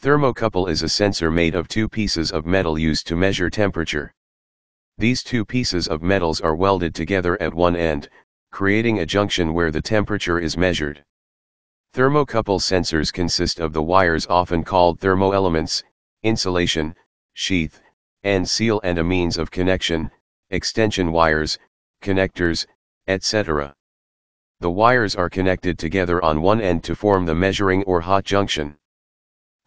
thermocouple is a sensor made of two pieces of metal used to measure temperature. These two pieces of metals are welded together at one end, creating a junction where the temperature is measured. Thermocouple sensors consist of the wires often called thermoelements, insulation, sheath, and seal and a means of connection, extension wires, connectors, etc. The wires are connected together on one end to form the measuring or hot junction.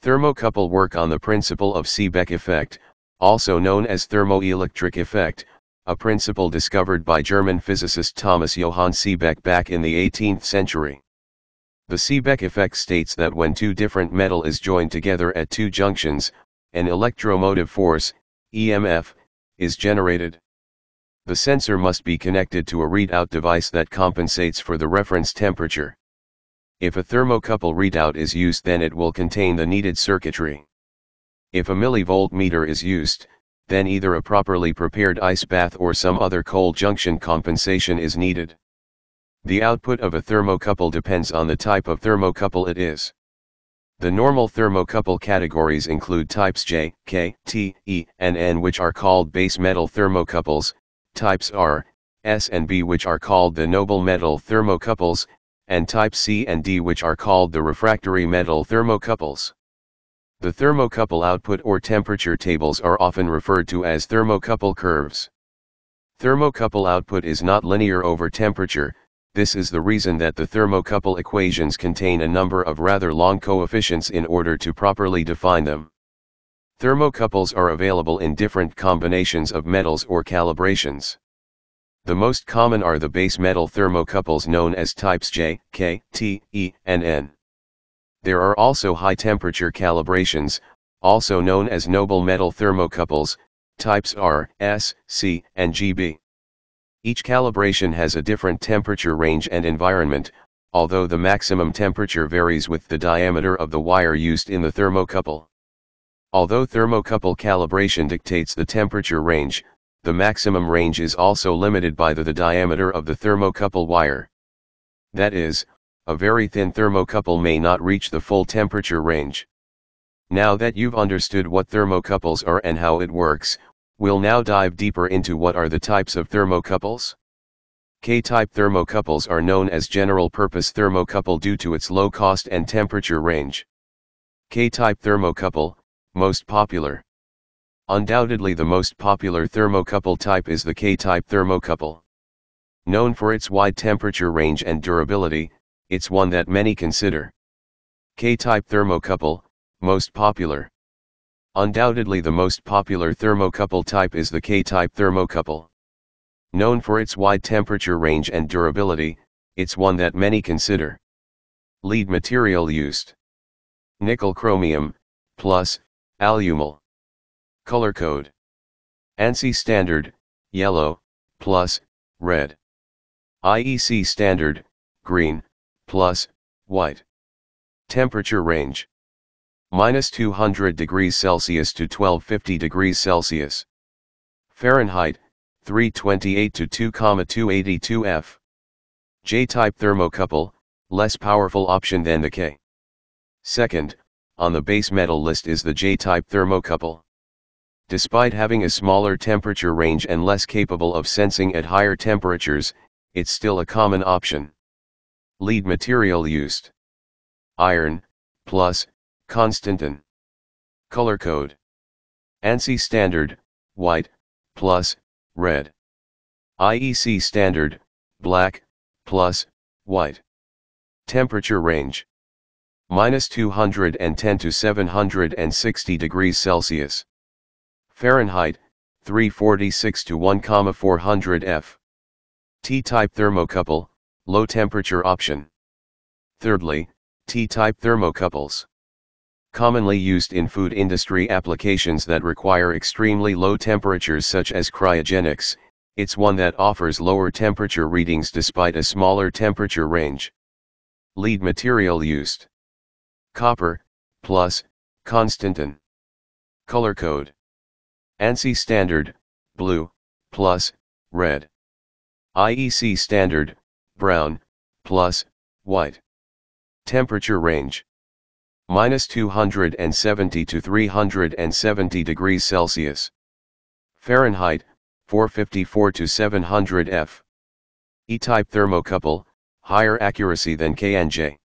Thermocouple work on the principle of Seebeck effect, also known as thermoelectric effect, a principle discovered by German physicist Thomas Johann Seebeck back in the 18th century. The Seebeck effect states that when two different metal is joined together at two junctions, an electromotive force, EMF, is generated. The sensor must be connected to a readout device that compensates for the reference temperature. If a thermocouple readout is used then it will contain the needed circuitry. If a millivolt meter is used, then either a properly prepared ice bath or some other cold junction compensation is needed. The output of a thermocouple depends on the type of thermocouple it is. The normal thermocouple categories include types J, K, T, E, and N which are called base metal thermocouples, types R, S and B which are called the noble metal thermocouples, and type C and D which are called the refractory metal thermocouples. The thermocouple output or temperature tables are often referred to as thermocouple curves. Thermocouple output is not linear over temperature, this is the reason that the thermocouple equations contain a number of rather long coefficients in order to properly define them. Thermocouples are available in different combinations of metals or calibrations. The most common are the base metal thermocouples known as types J, K, T, E, and N. There are also high temperature calibrations, also known as noble metal thermocouples, types R, S, C, and GB. Each calibration has a different temperature range and environment, although the maximum temperature varies with the diameter of the wire used in the thermocouple. Although thermocouple calibration dictates the temperature range, the maximum range is also limited by the, the diameter of the thermocouple wire. That is, a very thin thermocouple may not reach the full temperature range. Now that you've understood what thermocouples are and how it works, we'll now dive deeper into what are the types of thermocouples. K-type thermocouples are known as general-purpose thermocouple due to its low cost and temperature range. K-type thermocouple, most popular. Undoubtedly the most popular thermocouple type is the K-type thermocouple. Known for its wide temperature range and durability, it's one that many consider. K-type thermocouple, most popular. Undoubtedly the most popular thermocouple type is the K-type thermocouple. Known for its wide temperature range and durability, it's one that many consider. Lead material used. Nickel chromium, plus, alumel. Color code. ANSI standard, yellow, plus, red. IEC standard, green, plus, white. Temperature range. Minus 200 degrees Celsius to 1250 degrees Celsius. Fahrenheit, 328 to 2,282 F. J-type thermocouple, less powerful option than the K. Second, on the base metal list is the J-type thermocouple. Despite having a smaller temperature range and less capable of sensing at higher temperatures, it's still a common option. Lead material used. Iron, plus, Constantin. Color code. ANSI standard, white, plus, red. IEC standard, black, plus, white. Temperature range. Minus 210 to 760 degrees Celsius. Fahrenheit, 346 to 1,400 F. T-type thermocouple, low temperature option. Thirdly, T-type thermocouples. Commonly used in food industry applications that require extremely low temperatures such as cryogenics, it's one that offers lower temperature readings despite a smaller temperature range. Lead material used. Copper, plus, Constantin. Color code. ANSI standard, blue, plus, red. IEC standard, brown, plus, white. Temperature range. Minus 270 to 370 degrees Celsius. Fahrenheit, 454 to 700 F. E-type thermocouple, higher accuracy than KNJ.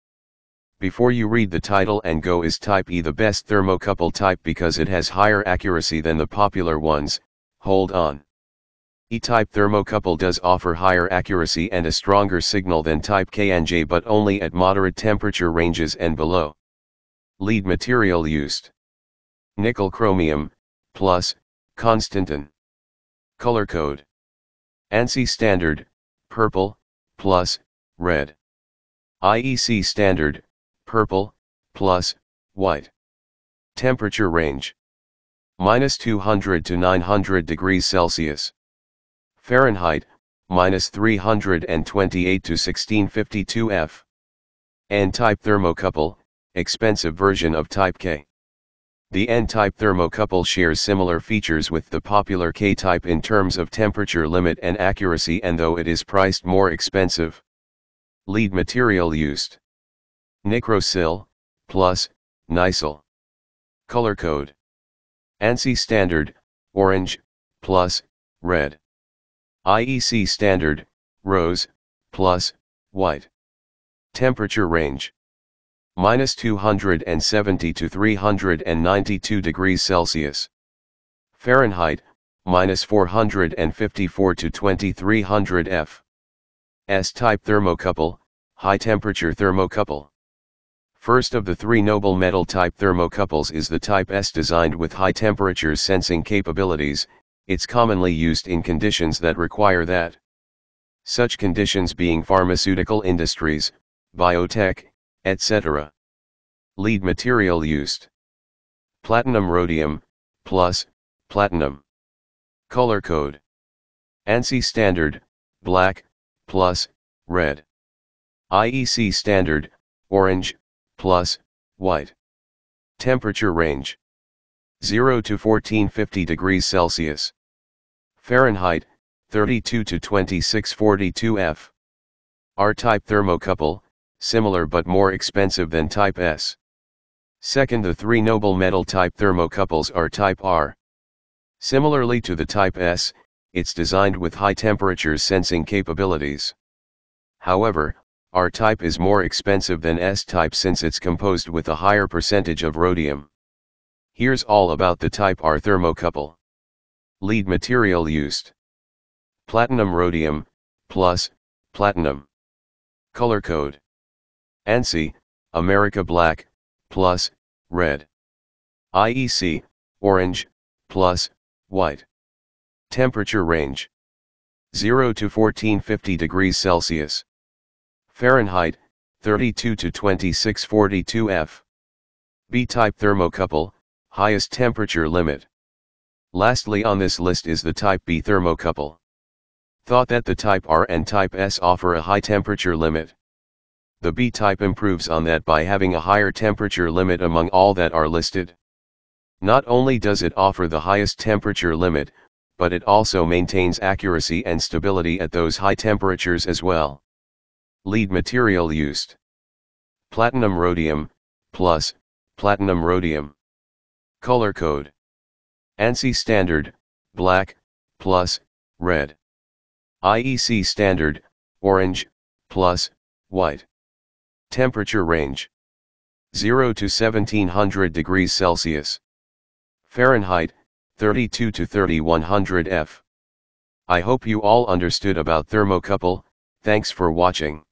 Before you read the title and go is type E the best thermocouple type because it has higher accuracy than the popular ones, hold on. E-type thermocouple does offer higher accuracy and a stronger signal than type K and J but only at moderate temperature ranges and below. Lead material used. Nickel chromium, plus, Constantin. Color code. ANSI standard, purple, plus, red. IEC standard, purple, plus, white. Temperature range. Minus 200 to 900 degrees Celsius. Fahrenheit, minus 328 to 1652 F. N-type thermocouple, expensive version of type K. The N-type thermocouple shares similar features with the popular K-type in terms of temperature limit and accuracy and though it is priced more expensive. Lead material used. Necrosil, plus, Nisol. Color code. ANSI standard, orange, plus, red. IEC standard, rose, plus, white. Temperature range. Minus 270 to 392 degrees Celsius. Fahrenheit, minus 454 to 2300 F. S-type thermocouple, high-temperature thermocouple. First of the three noble metal type thermocouples is the type S designed with high temperature sensing capabilities, it's commonly used in conditions that require that. Such conditions being pharmaceutical industries, biotech, etc. Lead material used. Platinum rhodium, plus, platinum. Color code. ANSI standard, black, plus, red. IEC standard, orange, plus, white. Temperature range 0 to 1450 degrees Celsius. Fahrenheit, 32 to 2642 F. R-type thermocouple, similar but more expensive than type S. Second the three noble metal type thermocouples are type R. Similarly to the type S, it's designed with high temperature sensing capabilities. However, R-type is more expensive than S-type since it's composed with a higher percentage of rhodium. Here's all about the type R thermocouple. Lead material used. Platinum rhodium, plus, platinum. Color code. ANSI, America black, plus, red. IEC, orange, plus, white. Temperature range. 0 to 1450 degrees Celsius. Fahrenheit, 32 to 2642 F. B-type thermocouple, highest temperature limit. Lastly on this list is the type B thermocouple. Thought that the type R and type S offer a high temperature limit. The B type improves on that by having a higher temperature limit among all that are listed. Not only does it offer the highest temperature limit, but it also maintains accuracy and stability at those high temperatures as well. Lead material used. Platinum rhodium, plus, platinum rhodium. Color code. ANSI standard, black, plus, red. IEC standard, orange, plus, white. Temperature range. 0 to 1700 degrees Celsius. Fahrenheit, 32 to 3100 F. I hope you all understood about thermocouple, thanks for watching.